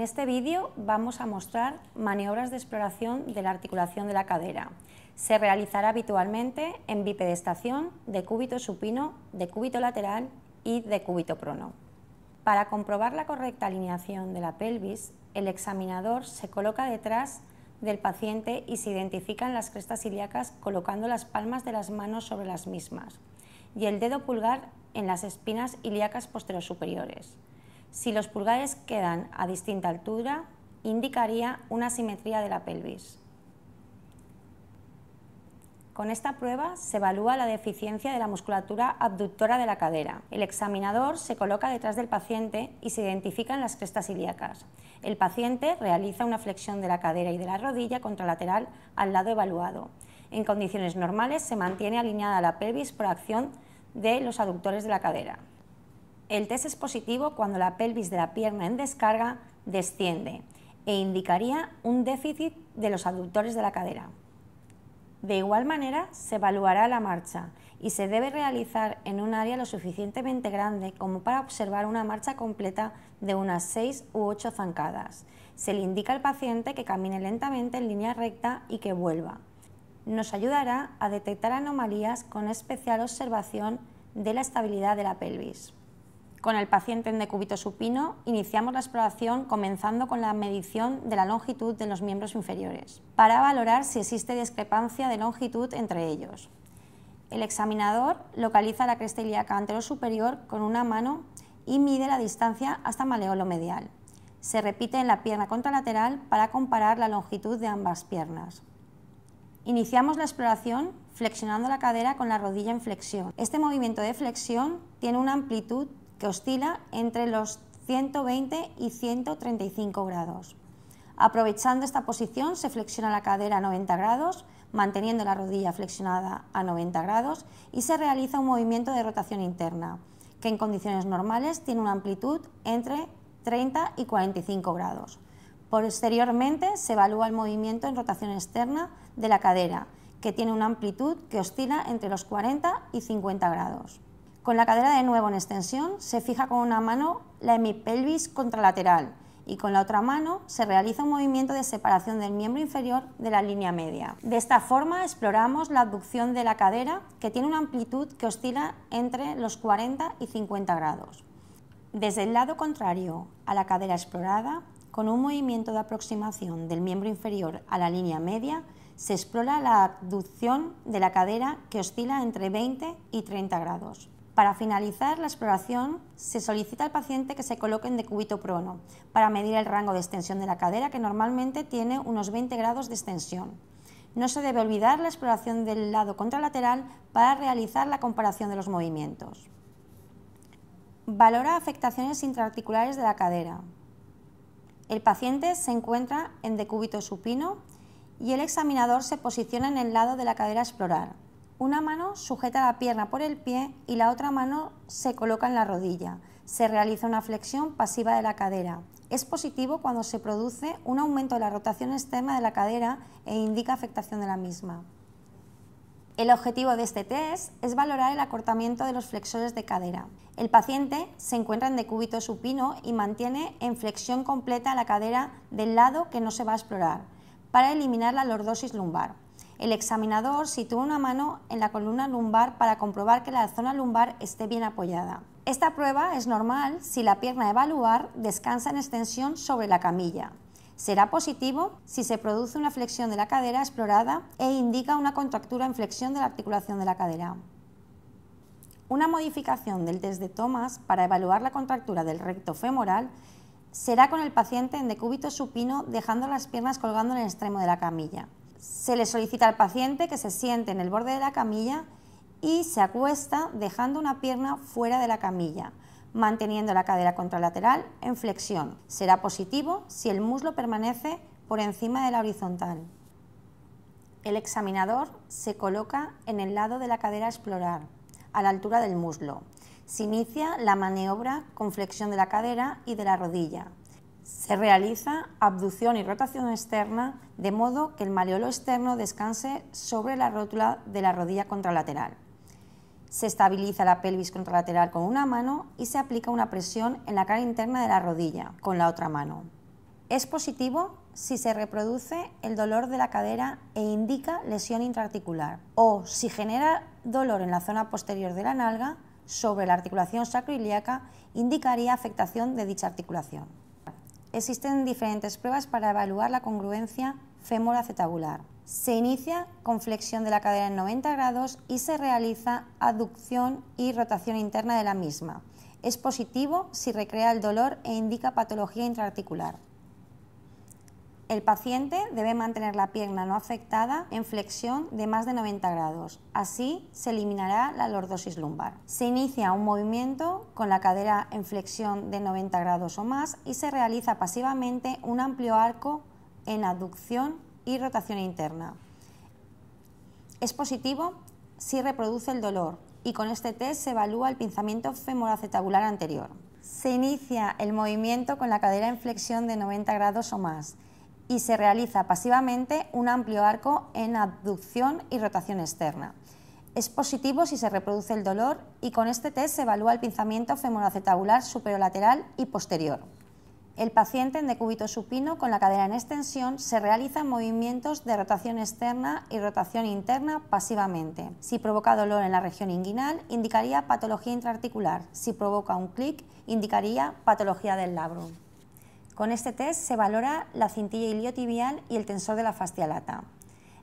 En este vídeo vamos a mostrar maniobras de exploración de la articulación de la cadera. Se realizará habitualmente en bipedestación, de cúbito supino, de cúbito lateral y de cúbito prono. Para comprobar la correcta alineación de la pelvis, el examinador se coloca detrás del paciente y se identifican las crestas ilíacas colocando las palmas de las manos sobre las mismas y el dedo pulgar en las espinas ilíacas posteriores superiores. Si los pulgares quedan a distinta altura, indicaría una simetría de la pelvis. Con esta prueba se evalúa la deficiencia de la musculatura abductora de la cadera. El examinador se coloca detrás del paciente y se identifican las crestas ilíacas. El paciente realiza una flexión de la cadera y de la rodilla contralateral al lado evaluado. En condiciones normales se mantiene alineada la pelvis por acción de los aductores de la cadera el test es positivo cuando la pelvis de la pierna en descarga desciende e indicaría un déficit de los aductores de la cadera. De igual manera, se evaluará la marcha y se debe realizar en un área lo suficientemente grande como para observar una marcha completa de unas 6 u 8 zancadas. Se le indica al paciente que camine lentamente en línea recta y que vuelva. Nos ayudará a detectar anomalías con especial observación de la estabilidad de la pelvis. Con el paciente en decúbito supino iniciamos la exploración comenzando con la medición de la longitud de los miembros inferiores para valorar si existe discrepancia de longitud entre ellos. El examinador localiza la cresta ilíaca anterior superior con una mano y mide la distancia hasta maleolo medial. Se repite en la pierna contralateral para comparar la longitud de ambas piernas. Iniciamos la exploración flexionando la cadera con la rodilla en flexión. Este movimiento de flexión tiene una amplitud que oscila entre los 120 y 135 grados. Aprovechando esta posición se flexiona la cadera a 90 grados, manteniendo la rodilla flexionada a 90 grados y se realiza un movimiento de rotación interna, que en condiciones normales tiene una amplitud entre 30 y 45 grados. Posteriormente se evalúa el movimiento en rotación externa de la cadera, que tiene una amplitud que oscila entre los 40 y 50 grados. Con la cadera de nuevo en extensión se fija con una mano la hemipelvis contralateral y con la otra mano se realiza un movimiento de separación del miembro inferior de la línea media. De esta forma exploramos la abducción de la cadera que tiene una amplitud que oscila entre los 40 y 50 grados. Desde el lado contrario a la cadera explorada, con un movimiento de aproximación del miembro inferior a la línea media, se explora la abducción de la cadera que oscila entre 20 y 30 grados. Para finalizar la exploración, se solicita al paciente que se coloque en decúbito prono para medir el rango de extensión de la cadera, que normalmente tiene unos 20 grados de extensión. No se debe olvidar la exploración del lado contralateral para realizar la comparación de los movimientos. Valora afectaciones intraarticulares de la cadera. El paciente se encuentra en decúbito supino y el examinador se posiciona en el lado de la cadera a explorar. Una mano sujeta la pierna por el pie y la otra mano se coloca en la rodilla. Se realiza una flexión pasiva de la cadera. Es positivo cuando se produce un aumento de la rotación externa de la cadera e indica afectación de la misma. El objetivo de este test es valorar el acortamiento de los flexores de cadera. El paciente se encuentra en decúbito supino y mantiene en flexión completa la cadera del lado que no se va a explorar para eliminar la lordosis lumbar. El examinador sitúa una mano en la columna lumbar para comprobar que la zona lumbar esté bien apoyada. Esta prueba es normal si la pierna a evaluar descansa en extensión sobre la camilla. Será positivo si se produce una flexión de la cadera explorada e indica una contractura en flexión de la articulación de la cadera. Una modificación del test de Thomas para evaluar la contractura del recto femoral será con el paciente en decúbito supino dejando las piernas colgando en el extremo de la camilla se le solicita al paciente que se siente en el borde de la camilla y se acuesta dejando una pierna fuera de la camilla, manteniendo la cadera contralateral en flexión. Será positivo si el muslo permanece por encima de la horizontal. El examinador se coloca en el lado de la cadera a explorar, a la altura del muslo. Se inicia la maniobra con flexión de la cadera y de la rodilla. Se realiza abducción y rotación externa de modo que el maleolo externo descanse sobre la rótula de la rodilla contralateral. Se estabiliza la pelvis contralateral con una mano y se aplica una presión en la cara interna de la rodilla con la otra mano. Es positivo si se reproduce el dolor de la cadera e indica lesión intraarticular o si genera dolor en la zona posterior de la nalga sobre la articulación sacroiliaca indicaría afectación de dicha articulación. Existen diferentes pruebas para evaluar la congruencia acetabular. Se inicia con flexión de la cadera en 90 grados y se realiza aducción y rotación interna de la misma. Es positivo si recrea el dolor e indica patología intraarticular. El paciente debe mantener la pierna no afectada en flexión de más de 90 grados. Así se eliminará la lordosis lumbar. Se inicia un movimiento con la cadera en flexión de 90 grados o más y se realiza pasivamente un amplio arco en aducción y rotación interna. Es positivo si reproduce el dolor y con este test se evalúa el pinzamiento femoroacetabular anterior. Se inicia el movimiento con la cadera en flexión de 90 grados o más y se realiza pasivamente un amplio arco en abducción y rotación externa. Es positivo si se reproduce el dolor y con este test se evalúa el pinzamiento femoroacetabular superolateral y posterior. El paciente en decúbito supino con la cadera en extensión se realizan movimientos de rotación externa y rotación interna pasivamente. Si provoca dolor en la región inguinal, indicaría patología intraarticular. Si provoca un clic, indicaría patología del labrum. Con este test se valora la cintilla iliotibial y el tensor de la fascia lata.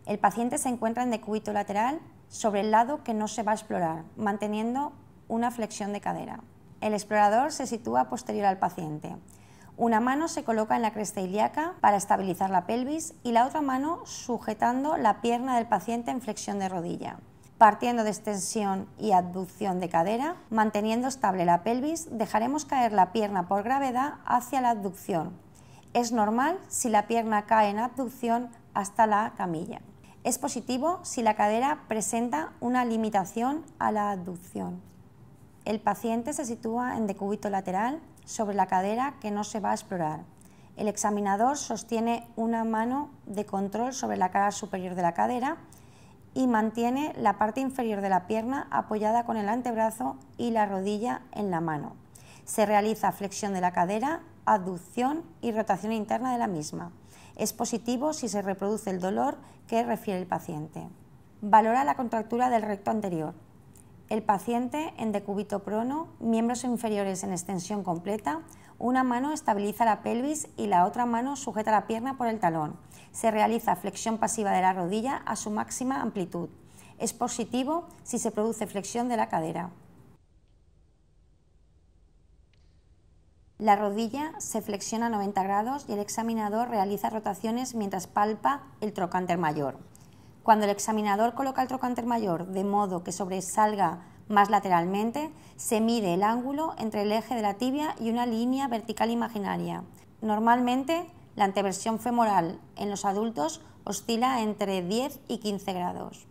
El paciente se encuentra en decúbito lateral sobre el lado que no se va a explorar, manteniendo una flexión de cadera. El explorador se sitúa posterior al paciente. Una mano se coloca en la cresta ilíaca para estabilizar la pelvis y la otra mano sujetando la pierna del paciente en flexión de rodilla partiendo de extensión y abducción de cadera, manteniendo estable la pelvis, dejaremos caer la pierna por gravedad hacia la abducción. Es normal si la pierna cae en abducción hasta la camilla. Es positivo si la cadera presenta una limitación a la abducción. El paciente se sitúa en decúbito lateral sobre la cadera que no se va a explorar. El examinador sostiene una mano de control sobre la cara superior de la cadera y mantiene la parte inferior de la pierna apoyada con el antebrazo y la rodilla en la mano. Se realiza flexión de la cadera, aducción y rotación interna de la misma. Es positivo si se reproduce el dolor que refiere el paciente. Valora la contractura del recto anterior el paciente en decúbito prono, miembros inferiores en extensión completa, una mano estabiliza la pelvis y la otra mano sujeta la pierna por el talón. Se realiza flexión pasiva de la rodilla a su máxima amplitud. Es positivo si se produce flexión de la cadera. La rodilla se flexiona a 90 grados y el examinador realiza rotaciones mientras palpa el trocánter mayor. Cuando el examinador coloca el trocánter mayor de modo que sobresalga más lateralmente, se mide el ángulo entre el eje de la tibia y una línea vertical imaginaria. Normalmente, la anteversión femoral en los adultos oscila entre 10 y 15 grados.